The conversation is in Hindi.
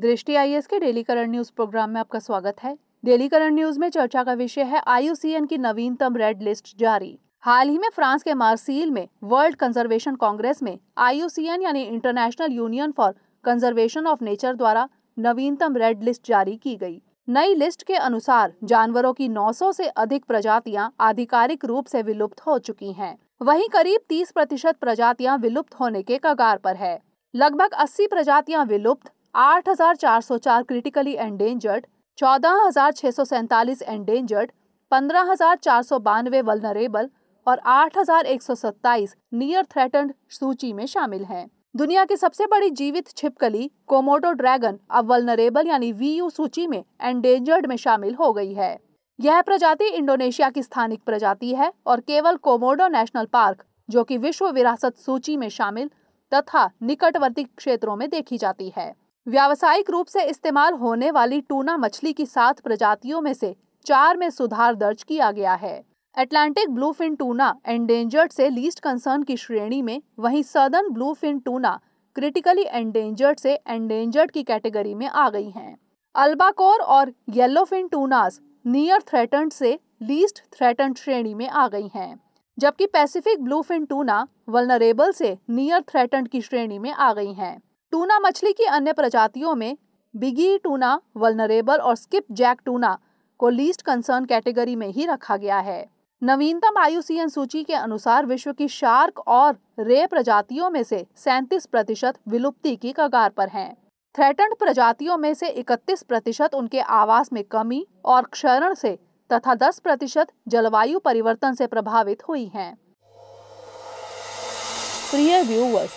दृष्टि आईएएस के डेली करंट न्यूज प्रोग्राम में आपका स्वागत है डेली करंट न्यूज में चर्चा का विषय है आईयूसीएन की नवीनतम रेड लिस्ट जारी हाल ही में फ्रांस के मार्सील में वर्ल्ड कंजर्वेशन कांग्रेस में आईयूसीएन यानी international union for conservation of nature द्वारा नवीनतम रेड लिस्ट जारी की गई नई लिस्ट के अनुसार जानवरों की 900 से अधिक प्रजातियां आधिकारिक रूप से विलुप्त हो चुकी हैं वहीं करीब 30 प्रतिशत प्रजातियां विलुप्त होने के कगार पर है लगभग 80 प्रजातियां विलुप्त 8,404 क्रिटिकली एंडेंजर्ड चौदह हजार सौ सैंतालीस एंडेंजर्ड पंद्रह हजार चार सौ बानवे और आठ हजार एक सौ नियर थ्रेटन्ड सूची में शामिल हैं दुनिया की सबसे बड़ी जीवित छिपकली कोमोडो ड्रैगन अब वलनरेबल यानी वीयू सूची में एंडेंजर्ड में शामिल हो गई है यह प्रजाति इंडोनेशिया की स्थानिक प्रजाति है और केवल कोमोडो नेशनल पार्क जो कि विश्व विरासत सूची में शामिल तथा निकटवर्ती क्षेत्रों में देखी जाती है व्यावसायिक रूप से इस्तेमाल होने वाली टूना मछली की सात प्रजातियों में से चार में सुधार दर्ज किया गया है ब्लू ब्लूफिन टूना एंडेंजर्ड से लीस्ट कंसर्न की श्रेणी में वहीं southern bluefin tuna critically endangered से एंडेंजर्ड की कैटेगरी में आ गई हैं अल्बाकोर और येलोफिन टूनास नियर थ्रेटन से लीस्ट थ्रेटन श्रेणी में आ गई हैं जबकि पैसिफिक ब्लूफिन टूना वलनरेबल से नियर थ्रेटन की श्रेणी में आ गई हैं टूना मछली की अन्य प्रजातियों में बिगी टूना वलनरेबल और स्किप जैक टूना को लीस्ट कंसर्न कैटेगरी में ही रखा गया है नवीनतम आयुसीएन सूची के अनुसार विश्व की शार्क और रे प्रजातियों में से 37 प्रतिशत विलुप्ति की कगार पर हैं। थ्रेटन प्रजातियों में से 31 प्रतिशत उनके आवास में कमी और क्षरण से तथा 10 प्रतिशत जलवायु परिवर्तन से प्रभावित हुई हैं। प्रिय व्यूवर्स